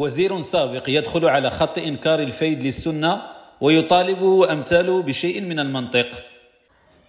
وزير سابق يدخل على خط إنكار الفيد للسنة ويطالبه أمثاله بشيء من المنطق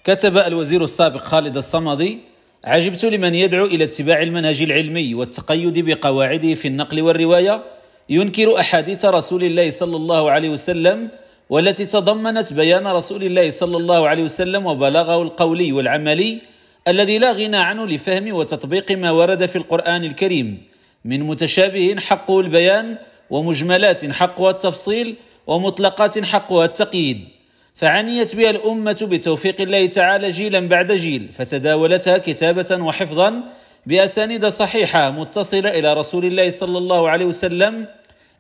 كتب الوزير السابق خالد الصمدي عجبت لمن يدعو إلى اتباع المنهج العلمي والتقيد بقواعده في النقل والرواية ينكر أحاديث رسول الله صلى الله عليه وسلم والتي تضمنت بيان رسول الله صلى الله عليه وسلم وبلاغه القولي والعملي الذي لا غنى عنه لفهم وتطبيق ما ورد في القرآن الكريم من متشابه حقه البيان ومجملات حقها التفصيل ومطلقات حقها التقييد فعنيت بها الأمة بتوفيق الله تعالى جيلا بعد جيل فتداولتها كتابة وحفظا بأسانيد صحيحة متصلة إلى رسول الله صلى الله عليه وسلم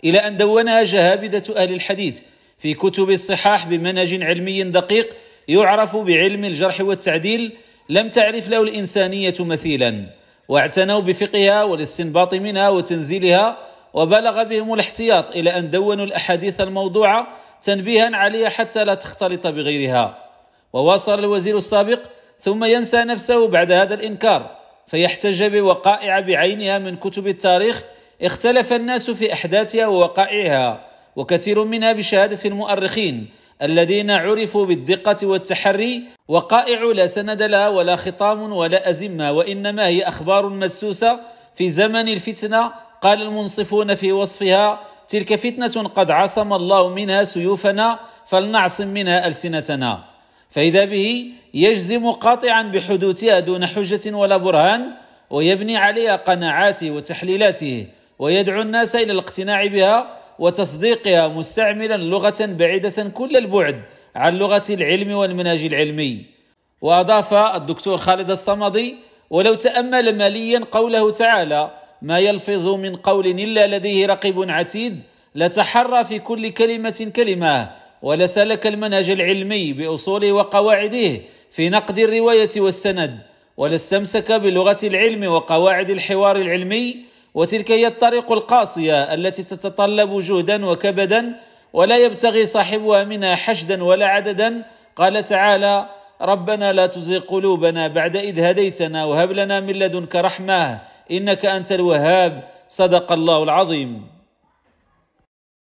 إلى أن دونها جهابذة أهل الحديث في كتب الصحاح بمنهج علمي دقيق يعرف بعلم الجرح والتعديل لم تعرف له الإنسانية مثيلاً واعتنوا بفقهها والاستنباط منها وتنزيلها وبلغ بهم الاحتياط الى ان دونوا الاحاديث الموضوعه تنبيها عليها حتى لا تختلط بغيرها وواصل الوزير السابق ثم ينسى نفسه بعد هذا الانكار فيحتج بوقائع بعينها من كتب التاريخ اختلف الناس في احداثها ووقائعها وكثير منها بشهاده المؤرخين الذين عرفوا بالدقة والتحري وقائع لا سند لها ولا خطام ولا أزمة وإنما هي أخبار مدسوسة في زمن الفتنة قال المنصفون في وصفها تلك فتنة قد عصم الله منها سيوفنا فلنعصم منها ألسنتنا فإذا به يجزم قاطعا بحدوثها دون حجة ولا برهان ويبني عليها قناعاته وتحليلاته ويدعو الناس إلى الاقتناع بها وتصديقها مستعملا لغة بعيدة كل البعد عن لغة العلم والمنهج العلمي وأضاف الدكتور خالد الصمدي ولو تأمل ماليا قوله تعالى ما يلفظ من قول إلا لديه رقيب عتيد لتحرى في كل كلمة كلمة ولسلك المنهج العلمي بأصوله وقواعده في نقد الرواية والسند ولاستمسك بلغة العلم وقواعد الحوار العلمي وتلك هي الطريق القاسية التي تتطلب جهدا وكبدا ولا يبتغي صاحبها منها حشدا ولا عددا قال تعالى ربنا لا تزغ قلوبنا بعد إذ هديتنا وهب لنا من لدنك رحمة إنك أنت الوهاب صدق الله العظيم